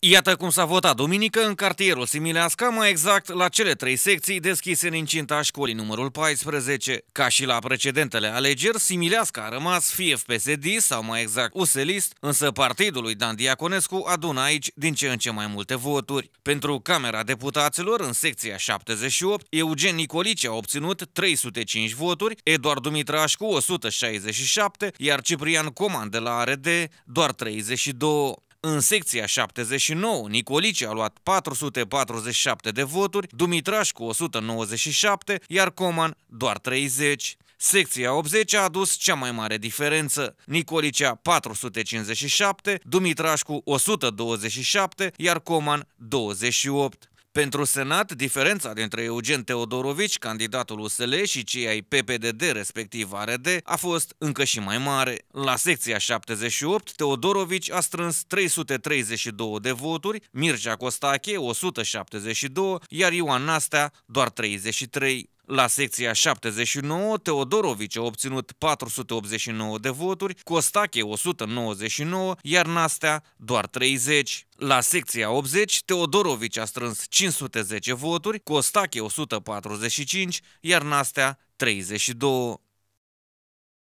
Iată cum s-a votat duminică în cartierul Similească, mai exact la cele trei secții deschise în incinta școlii numărul 14. Ca și la precedentele alegeri, Similească a rămas fie PSD sau mai exact uselist, însă partidul lui Dan Diaconescu adună aici din ce în ce mai multe voturi. Pentru Camera Deputaților, în secția 78, Eugen Nicolici a obținut 305 voturi, Eduard Dumitrașcu 167, iar Ciprian Coman de la ARD doar 32. În secția 79, Nicolici a luat 447 de voturi, cu 197, iar Coman doar 30. Secția 80 a adus cea mai mare diferență. Nicolicea 457, Dumitrașcu 127, iar Coman 28. Pentru Senat, diferența dintre Eugen Teodorovici, candidatul USL, și cei ai PPDD, respectiv ARD, a fost încă și mai mare. La secția 78, Teodorovici a strâns 332 de voturi, Mircea Costache 172, iar Ioan Nastea doar 33. La secția 79, Teodorovici a obținut 489 de voturi, Costache 199, iar Nastea doar 30. La secția 80, Teodorovici a strâns 510 voturi, Costache 145, iar Nastea 32.